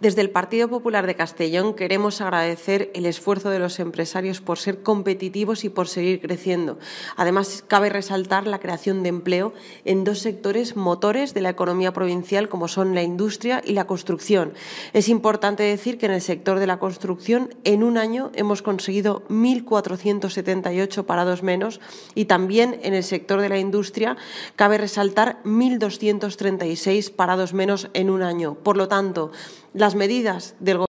Desde el Partido Popular de Castellón queremos agradecer el esfuerzo de los empresarios por ser competitivos y por seguir creciendo. Además, cabe resaltar la creación de empleo en dos sectores motores de la economía provincial, como son la industria y la construcción. Es importante decir que en el sector de la construcción, en un año hemos conseguido 1.478 parados menos y también en el sector de la industria cabe resaltar 1.236 parados menos en un año. Por lo tanto, las medidas del Gobierno.